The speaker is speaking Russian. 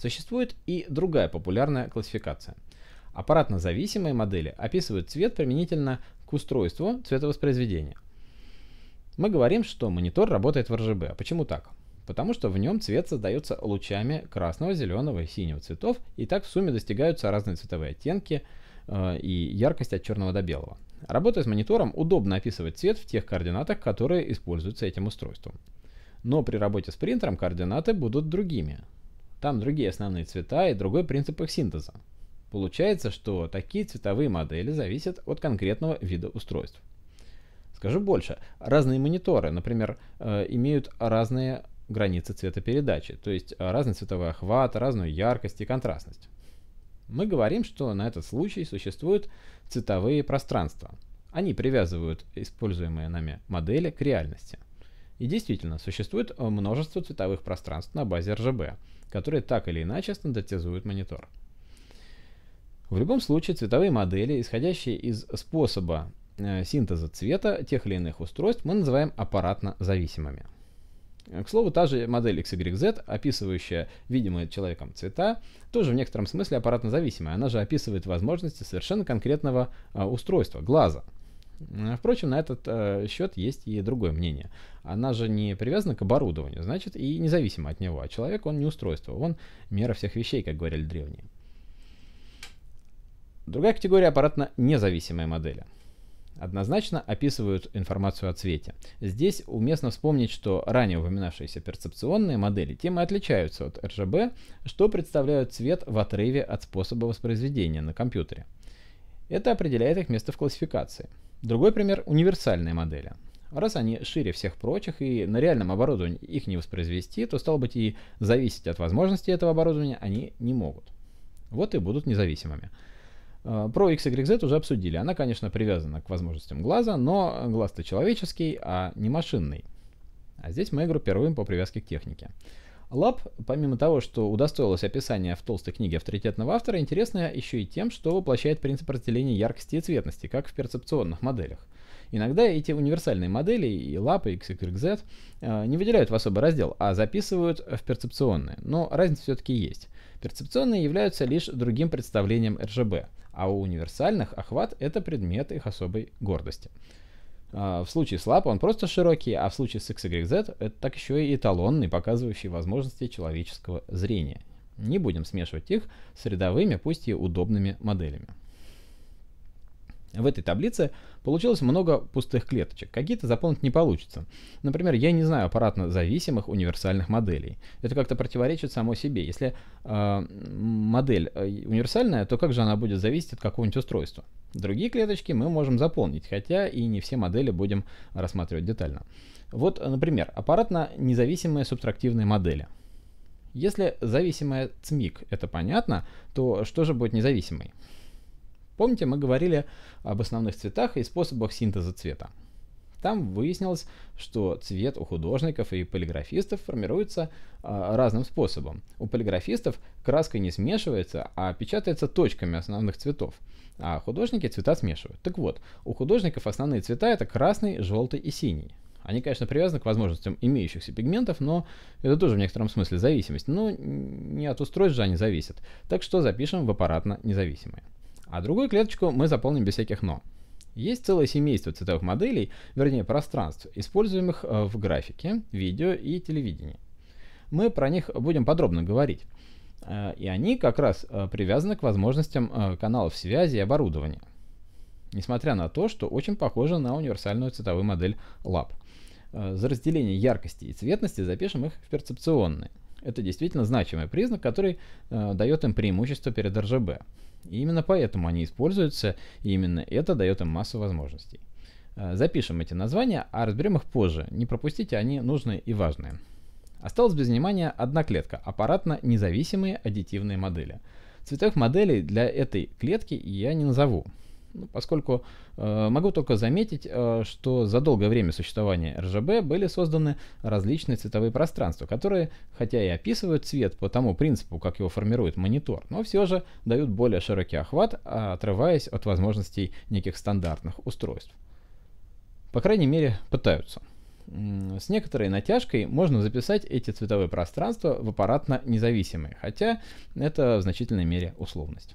Существует и другая популярная классификация. Аппаратно-зависимые модели описывают цвет применительно к устройству цветовоспроизведения. Мы говорим, что монитор работает в RGB. А почему так? Потому что в нем цвет создается лучами красного, зеленого и синего цветов, и так в сумме достигаются разные цветовые оттенки э, и яркость от черного до белого. Работая с монитором, удобно описывать цвет в тех координатах, которые используются этим устройством. Но при работе с принтером координаты будут другими. Там другие основные цвета и другой принцип их синтеза. Получается, что такие цветовые модели зависят от конкретного вида устройств. Скажу больше, разные мониторы, например, э, имеют разные границы цветопередачи, то есть э, разный цветовой охват, разную яркость и контрастность. Мы говорим, что на этот случай существуют цветовые пространства. Они привязывают используемые нами модели к реальности. И действительно, существует э, множество цветовых пространств на базе RGB, которые так или иначе стандартизуют монитор. В любом случае, цветовые модели, исходящие из способа э, синтеза цвета тех или иных устройств, мы называем аппаратно зависимыми. Э, к слову, та же модель XYZ, описывающая видимые человеком цвета, тоже в некотором смысле аппаратно зависимая. Она же описывает возможности совершенно конкретного устройства, глаза – Э, впрочем, на этот э, счет есть и другое мнение. Она же не привязана к оборудованию, значит, и независимо от него. А человек, он не устройство, он мера всех вещей, как говорили древние. Другая категория аппаратно-независимые модели – однозначно описывают информацию о цвете. Здесь уместно вспомнить, что ранее упоминавшиеся перцепционные модели тем и отличаются от RGB, что представляют цвет в отрыве от способа воспроизведения на компьютере. Это определяет их место в классификации. Другой пример – универсальные модели. Раз они шире всех прочих и на реальном оборудовании их не воспроизвести, то стало быть и зависеть от возможностей этого оборудования они не могут. Вот и будут независимыми. Э, про XYZ уже обсудили. Она, конечно, привязана к возможностям глаза, но глаз-то человеческий, а не машинный. А здесь мы группируем по привязке к технике. Лаб, помимо того, что удостоилось описания в толстой книге авторитетного автора, интересно еще и тем, что воплощает принцип разделения яркости и цветности, как в перцепционных моделях. Иногда эти универсальные модели, и LAP, и XYZ, э, не выделяют в особый раздел, а записывают в перцепционные, но разница все-таки есть. Перцепционные являются лишь другим представлением RGB, а у универсальных охват – это предмет их особой гордости. А, в случае с лап он просто широкий, а в случае с XYZ это так еще и эталонный, показывающий возможности человеческого зрения. Не будем смешивать их с рядовыми, пусть и удобными моделями. В этой таблице получилось много пустых клеточек, какие-то заполнить не получится. Например, я не знаю аппаратно зависимых универсальных моделей. Это как-то противоречит самой себе. Если а, э, модель универсальная, то как же она будет зависеть от какого-нибудь устройства? Другие клеточки мы можем заполнить, хотя и не все модели будем рассматривать детально. Вот, например, аппаратно независимые субтрактивные модели. Если зависимая ЦМИК, это понятно, то что же будет независимой? Помните, мы говорили об основных цветах и способах синтеза цвета. Там выяснилось, что цвет у художников и полиграфистов формируется э, разным способом. У полиграфистов краска не смешивается, а печатается точками основных цветов, а художники цвета смешивают. Так вот, у художников основные цвета это красный, желтый и синий. Они, конечно, привязаны к возможностям имеющихся пигментов, но это тоже в некотором смысле зависимость. Но ну, не от устройств же они зависят. Так что запишем в аппаратно независимые. А другую клеточку мы заполним без всяких «но». Есть целое семейство цветовых моделей, вернее пространств, используемых э, в графике, видео и телевидении. Мы про них будем подробно говорить. Э, и они как раз э, привязаны к возможностям каналов связи и оборудования. Несмотря на то, что очень похоже на универсальную цветовую модель LAB. За разделение яркости и цветности запишем их в перцепционные это действительно значимый признак, который э, дает им преимущество перед РЖБ. И именно поэтому они используются, и именно это дает им массу возможностей. Э, запишем эти названия, а разберем их позже. Не пропустите, они нужные и важные. Осталось без внимания одна клетка – аппаратно-независимые аддитивные модели. Цветовых моделей для этой клетки я не назову ну, поскольку э, могу только заметить, э, что за долгое время существования RGB были созданы различные цветовые пространства, которые, хотя и описывают цвет по тому принципу, как его формирует монитор, но все же дают более широкий охват, а, отрываясь от возможностей неких стандартных устройств. По крайней мере, пытаются. С некоторой натяжкой можно записать эти цветовые пространства в аппаратно независимые, хотя это в значительной мере условность.